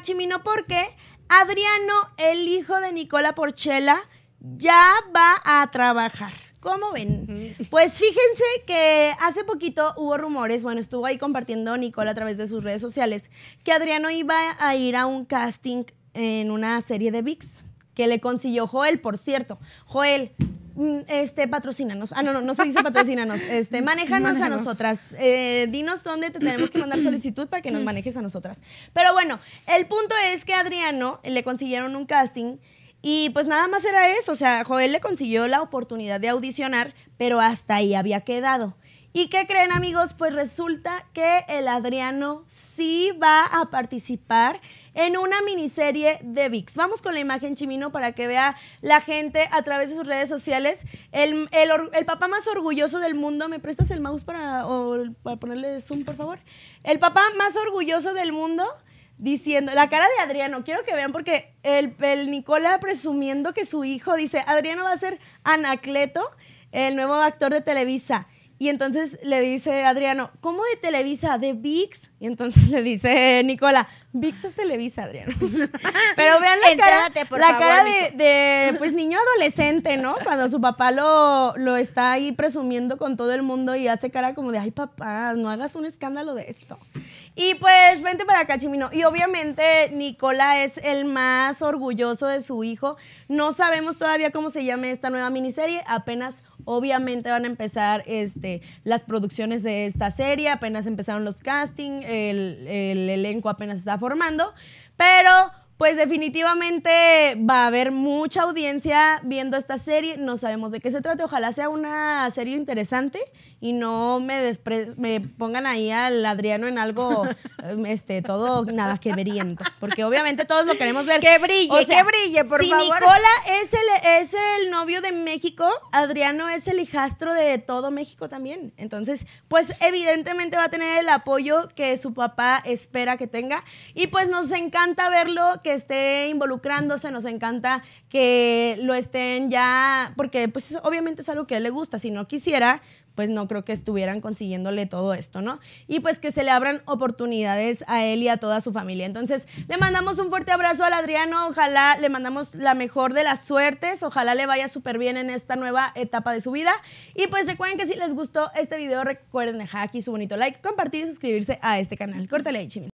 Chimino, porque Adriano, el hijo de Nicola Porchela, ya va a trabajar. ¿Cómo ven? Pues fíjense que hace poquito hubo rumores, bueno, estuvo ahí compartiendo Nicola a través de sus redes sociales, que Adriano iba a ir a un casting en una serie de VIX que le consiguió Joel, por cierto. Joel, Mm, este, patrocínanos. Ah, no, no, no se dice patrocínanos. Este, manéjanos, a nosotras. Eh, dinos dónde te tenemos que mandar solicitud para que nos mm. manejes a nosotras. Pero bueno, el punto es que a Adriano le consiguieron un casting y pues nada más era eso. O sea, Joel le consiguió la oportunidad de audicionar, pero hasta ahí había quedado. ¿Y qué creen amigos? Pues resulta que el Adriano sí va a participar en una miniserie de VIX. Vamos con la imagen chimino para que vea la gente a través de sus redes sociales. El, papá más orgulloso del mundo, ¿me prestas el mouse para, para ponerle zoom, por favor? El papá más orgulloso del mundo diciendo, la cara de Adriano, quiero que vean porque el, el Nicola presumiendo que su hijo dice, Adriano va a ser Anacleto, el nuevo actor de Televisa. Y entonces le dice Adriano, ¿cómo de Televisa? ¿De VIX? Y entonces le dice Nicola, VIX es Televisa, Adriano. Pero vean la cara, de, pues, niño adolescente, ¿no? Cuando su papá lo, lo está ahí presumiendo con todo el mundo y hace cara como de, ay, papá, no hagas un escándalo de esto. Y pues, vente para acá, Chimino. Y obviamente Nicola es el más orgulloso de su hijo. No sabemos todavía cómo se llame esta nueva miniserie, apenas obviamente van a empezar este, las producciones de esta serie, apenas empezaron los castings, el, el elenco apenas está formando, pero pues definitivamente va a haber mucha audiencia viendo esta serie. No sabemos de qué se trata. Ojalá sea una serie interesante y no me, me pongan ahí al Adriano en algo este, todo nada que veriento. Porque obviamente todos lo queremos ver. Que brille, que brille, por si Nicola es el, es el novio de México, Adriano es el hijastro de todo México también. Entonces, pues evidentemente va a tener el apoyo que su papá espera que tenga. Y pues nos encanta verlo que esté involucrándose, nos encanta que lo estén ya, porque pues obviamente es algo que a él le gusta, si no quisiera, pues no creo que estuvieran consiguiéndole todo esto, ¿no? Y pues que se le abran oportunidades a él y a toda su familia. Entonces, le mandamos un fuerte abrazo al Adriano, ojalá le mandamos la mejor de las suertes, ojalá le vaya súper bien en esta nueva etapa de su vida. Y pues recuerden que si les gustó este video, recuerden dejar aquí su bonito like, compartir y suscribirse a este canal. Córtale, Chimil.